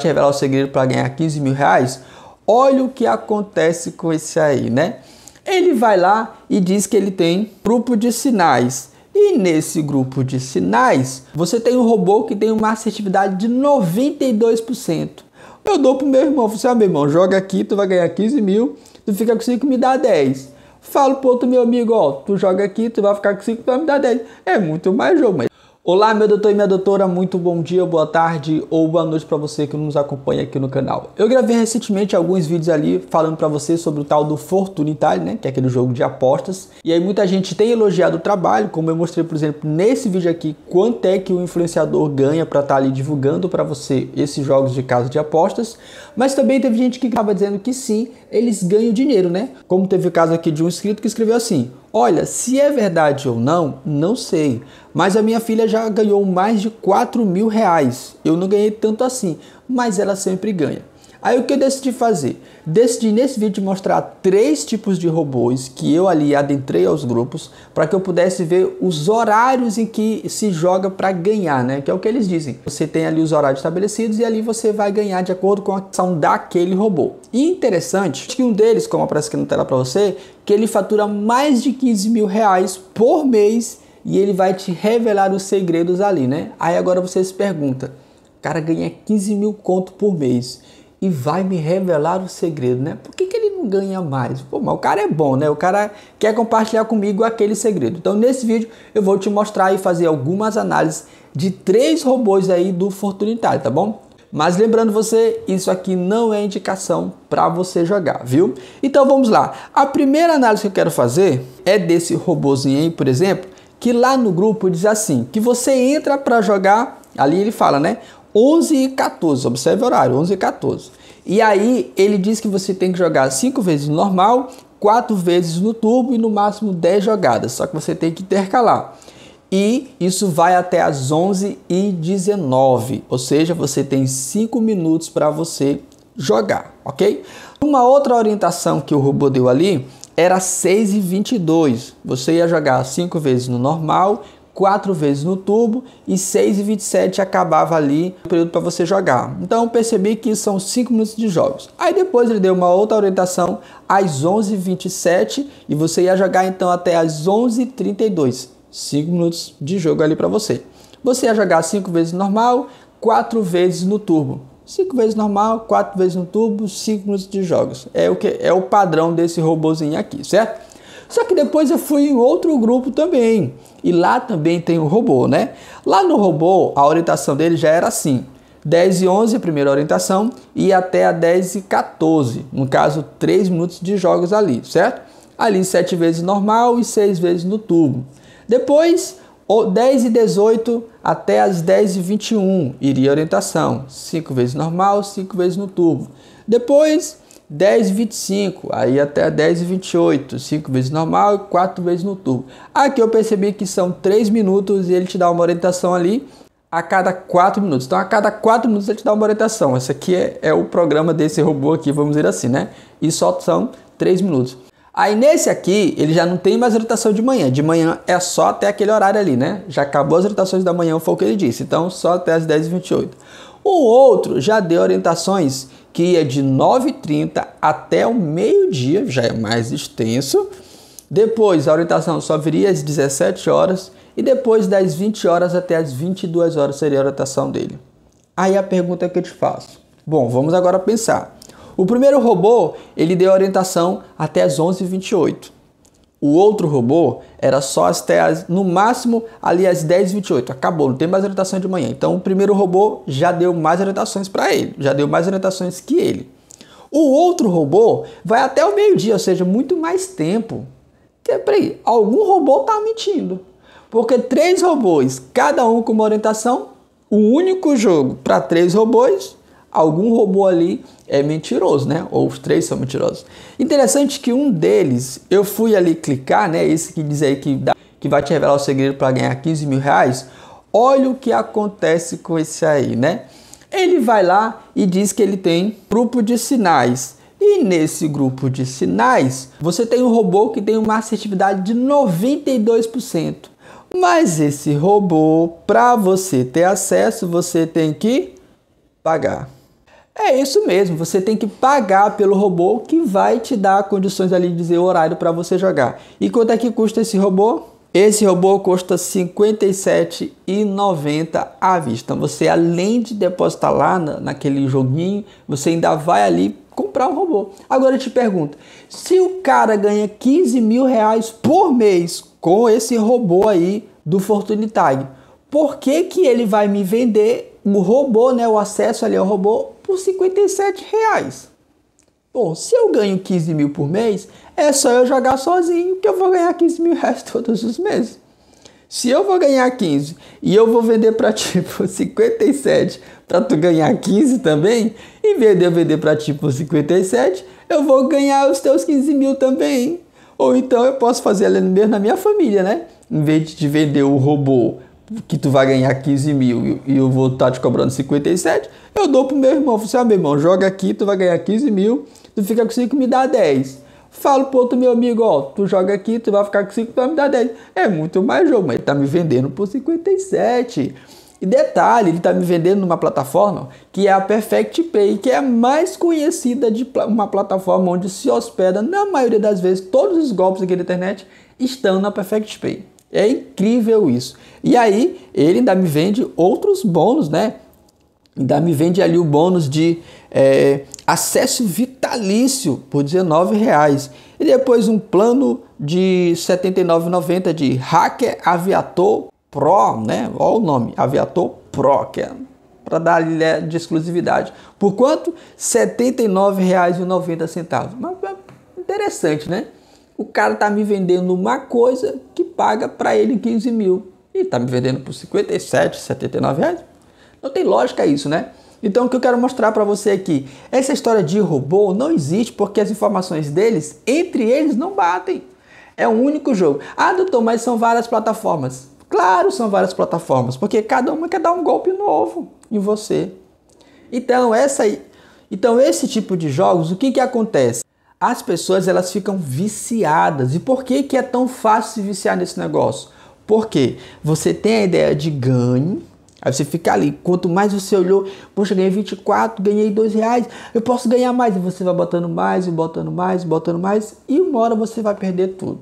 te revelar o segredo para ganhar 15 mil reais, olha o que acontece com esse aí, né? Ele vai lá e diz que ele tem grupo de sinais. E nesse grupo de sinais, você tem um robô que tem uma assertividade de 92%. Eu dou pro meu irmão, você, assim, ah, meu irmão, joga aqui, tu vai ganhar 15 mil, tu fica com 5, me dá 10. Falo pro outro meu amigo, ó, tu joga aqui, tu vai ficar com 5, tu vai me dar 10. É muito mais jogo, mas Olá, meu doutor e minha doutora, muito bom dia, boa tarde ou boa noite para você que nos acompanha aqui no canal. Eu gravei recentemente alguns vídeos ali falando para você sobre o tal do fortunital né, que é aquele jogo de apostas. E aí muita gente tem elogiado o trabalho, como eu mostrei, por exemplo, nesse vídeo aqui, quanto é que o influenciador ganha para estar tá ali divulgando para você esses jogos de casa de apostas. Mas também teve gente que estava dizendo que sim, eles ganham dinheiro, né? Como teve o caso aqui de um inscrito que escreveu assim: Olha, se é verdade ou não, não sei. Mas a minha filha já ganhou mais de 4 mil reais. Eu não ganhei tanto assim, mas ela sempre ganha. Aí o que eu decidi fazer? Decidi nesse vídeo mostrar três tipos de robôs que eu ali adentrei aos grupos para que eu pudesse ver os horários em que se joga para ganhar, né? Que é o que eles dizem. Você tem ali os horários estabelecidos e ali você vai ganhar de acordo com a ação daquele robô. E interessante que um deles, como aparece aqui na tela para você, que ele fatura mais de 15 mil reais por mês e ele vai te revelar os segredos ali, né? Aí agora você se pergunta, cara ganha 15 mil conto por mês e vai me revelar o segredo, né? Por que, que ele não ganha mais? Pô, mas o cara é bom, né? O cara quer compartilhar comigo aquele segredo. Então, nesse vídeo, eu vou te mostrar e fazer algumas análises de três robôs aí do Fortunitário, tá bom? Mas lembrando você, isso aqui não é indicação para você jogar, viu? Então vamos lá. A primeira análise que eu quero fazer é desse robozinho aí, por exemplo, que lá no grupo diz assim, que você entra para jogar, ali ele fala, né? 11 e 14, observe o horário, 11 e 14. E aí ele diz que você tem que jogar 5 vezes no normal, 4 vezes no turbo e no máximo 10 jogadas, só que você tem que intercalar. E isso vai até as 11 e 19, ou seja, você tem 5 minutos para você jogar, ok? Uma outra orientação que o robô deu ali era 6 e 22. Você ia jogar 5 vezes no normal, quatro vezes no tubo e 6 e 27 acabava ali o período para você jogar. Então percebi que são 5 minutos de jogos. Aí depois ele deu uma outra orientação às 11 e 27 e você ia jogar então até às 11 e 32 5 minutos de jogo ali para você. Você ia jogar 5 vezes normal, 4 vezes no turbo. 5 vezes normal, 4 vezes no turbo, 5 minutos de jogos. É o que é o padrão desse robozinho aqui, certo? Só que depois eu fui em outro grupo também. E lá também tem o robô, né? Lá no robô, a orientação dele já era assim: 10 e 11, a primeira orientação, e até a 10 e 14. No caso, 3 minutos de jogos ali, certo? Ali 7 vezes normal e 6 vezes no tubo. Depois, 10 e 18 até as 10 e 21 iria orientação, 5 vezes normal, 5 vezes no tubo. Depois, 10,25, aí até 10,28, 5 vezes normal e 4 vezes no turbo. Aqui eu percebi que são 3 minutos e ele te dá uma orientação ali a cada 4 minutos. Então a cada 4 minutos ele te dá uma orientação. Esse aqui é, é o programa desse robô aqui, vamos dizer assim, né? E só são 3 minutos. Aí nesse aqui, ele já não tem mais orientação de manhã. De manhã é só até aquele horário ali, né? Já acabou as orientações da manhã, foi o que ele disse. Então só até as 10 28 o outro já deu orientações que ia de 9h30 até o meio-dia, já é mais extenso. Depois a orientação só viria às 17 horas e depois das 20 horas até as 22 horas seria a orientação dele. Aí a pergunta que eu te faço. Bom, vamos agora pensar. O primeiro robô, ele deu orientação até as 11h28. O outro robô era só até as, no máximo ali às 10h28. Acabou, não tem mais orientação de manhã. Então o primeiro robô já deu mais orientações para ele, já deu mais orientações que ele. O outro robô vai até o meio-dia, ou seja, muito mais tempo. para peraí, algum robô tá mentindo. Porque três robôs, cada um com uma orientação, o único jogo para três robôs algum robô ali é mentiroso, né? Ou os três são mentirosos. Interessante que um deles, eu fui ali clicar, né? Esse que diz aí que, dá, que vai te revelar o segredo para ganhar 15 mil reais. Olha o que acontece com esse aí, né? Ele vai lá e diz que ele tem grupo de sinais. E nesse grupo de sinais, você tem um robô que tem uma assertividade de 92%. Mas esse robô, para você ter acesso, você tem que pagar. É isso mesmo, você tem que pagar pelo robô que vai te dar condições ali de dizer o horário para você jogar. E quanto é que custa esse robô? Esse robô custa R$ 57,90 à vista. Você, além de depositar lá na, naquele joguinho, você ainda vai ali comprar um robô. Agora eu te pergunto, se o cara ganha 15 mil reais por mês com esse robô aí do Fortune Tag, por que, que ele vai me vender o robô, né, o acesso ali ao robô, por 57 reais. Bom, se eu ganho 15 mil por mês, é só eu jogar sozinho que eu vou ganhar 15 mil reais todos os meses. Se eu vou ganhar 15 e eu vou vender para ti por 57 para tu ganhar 15 também, em vez de eu vender para ti por 57, eu vou ganhar os teus 15 mil também. Ou então eu posso fazer ela mesmo na minha família, né? Em vez de vender o robô que tu vai ganhar 15 mil e eu vou estar tá te cobrando 57, eu dou pro meu irmão. você assim, ah, meu irmão, joga aqui, tu vai ganhar 15 mil, tu fica com 5, me dá 10. Falo pro outro meu amigo, ó, tu joga aqui, tu vai ficar com 5, tu vai me dar 10. É muito mais jogo, mas ele tá me vendendo por 57. E detalhe, ele está me vendendo numa plataforma que é a Perfect Pay, que é a mais conhecida de uma plataforma onde se hospeda, na maioria das vezes, todos os golpes aqui da internet estão na Perfect Pay. É incrível isso. E aí ele ainda me vende outros bônus, né? Ainda me vende ali o bônus de é, acesso vitalício por R$19,00. E depois um plano de R$ 79,90 de Hacker Aviator Pro, né? Olha o nome, Aviator Pro, que é para dar ali né, de exclusividade. Por quanto? R$ 79,90. Mas interessante, né? o cara tá me vendendo uma coisa que paga para ele 15 mil. E tá me vendendo por 57, 79 reais. Não tem lógica isso, né? Então o que eu quero mostrar para você aqui, essa história de robô não existe porque as informações deles, entre eles, não batem. É um único jogo. Ah, doutor, mas são várias plataformas. Claro, são várias plataformas, porque cada uma quer dar um golpe novo em você. Então, essa, então esse tipo de jogos, o que, que acontece? as pessoas elas ficam viciadas. E por que, que é tão fácil se viciar nesse negócio? Porque você tem a ideia de ganho, aí você fica ali, quanto mais você olhou, poxa, ganhei 24, ganhei 2 reais, eu posso ganhar mais. E você vai botando mais, e botando mais, botando mais, e uma hora você vai perder tudo.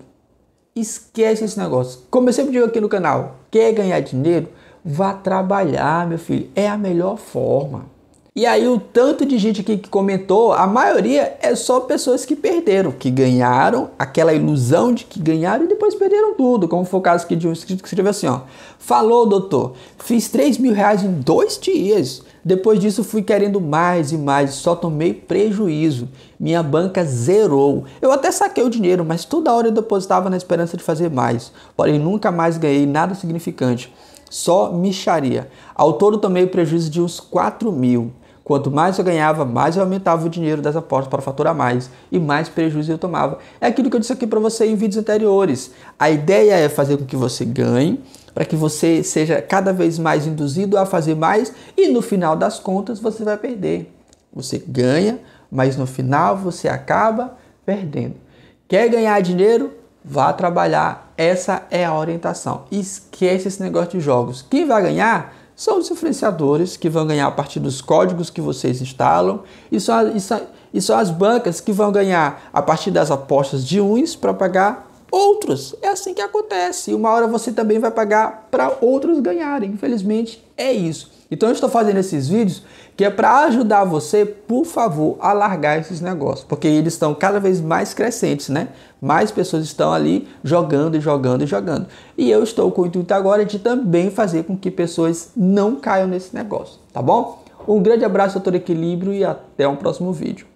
Esquece esse negócio. Como eu sempre digo aqui no canal, quer ganhar dinheiro? Vá trabalhar, meu filho. É a melhor forma. E aí o tanto de gente aqui que comentou, a maioria é só pessoas que perderam, que ganharam aquela ilusão de que ganharam e depois perderam tudo, como foi o caso aqui de um inscrito que escreveu assim, ó. Falou, doutor, fiz 3 mil reais em dois dias. Depois disso fui querendo mais e mais, só tomei prejuízo. Minha banca zerou. Eu até saquei o dinheiro, mas toda hora eu depositava na esperança de fazer mais. Porém, nunca mais ganhei nada significante. Só micharia. Ao todo tomei prejuízo de uns 4 mil. Quanto mais eu ganhava, mais eu aumentava o dinheiro das apostas para faturar mais e mais prejuízo eu tomava. É aquilo que eu disse aqui para você em vídeos anteriores. A ideia é fazer com que você ganhe, para que você seja cada vez mais induzido a fazer mais e no final das contas você vai perder. Você ganha, mas no final você acaba perdendo. Quer ganhar dinheiro? Vá trabalhar. Essa é a orientação. Esquece esse negócio de jogos. Quem vai ganhar? são os influenciadores que vão ganhar a partir dos códigos que vocês instalam e são, e são, e são as bancas que vão ganhar a partir das apostas de uns para pagar outros. É assim que acontece. Uma hora você também vai pagar para outros ganharem. Infelizmente, é isso. Então eu estou fazendo esses vídeos que é para ajudar você, por favor, a largar esses negócios, porque eles estão cada vez mais crescentes, né? Mais pessoas estão ali jogando e jogando e jogando. E eu estou com o intuito agora de também fazer com que pessoas não caiam nesse negócio, tá bom? Um grande abraço, doutor Equilíbrio, e até um próximo vídeo.